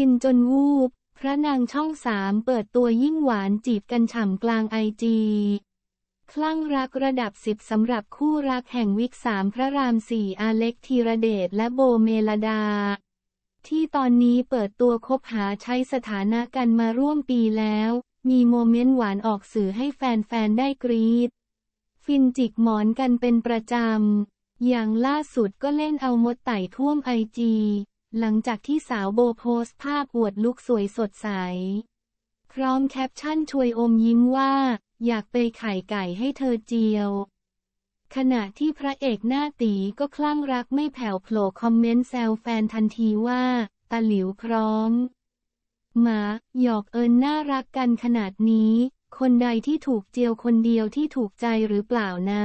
ินจนวูบ พระนางช่องสามเปิดตัวยิ่งหวานจีบกันฉ่ำกลางไอจีคลั่งรักระดับสิบสำหรับคู่รักแห่งวิกสามพระรามสี่อาเล็กธีรเดชและโบเมลดา ที่ตอนนี้เปิดตัวคบหาใช้สถานะกันมาร่วมปีแล้ว มีโมเมนต์หวานออกสื่อให้แฟนๆได้กรี๊ดฟินจิกหมอนกันเป็นประจำ อย่างล่าสุดก็เล่นเอามดไต่ท่วมไอจีหลังจากที่สาวโบโพสภาพอวดลุกสวยสดใส พร้อมแคปชั่นช่วยอมยิ้มว่า อยากไปไข่ไก่ให้เธอเจียว ขณะที่พระเอกหน้าตีก็คลั่งรักไม่แผ่วโผล่คอมเมนต์แซวแฟนทันทีว่า ตะหลิวพร้อมหมา หยอกเอิญน่ารักกันขนาดนี้ คนใดที่ถูกเจียวคนเดียวที่ถูกใจหรือเปล่านะ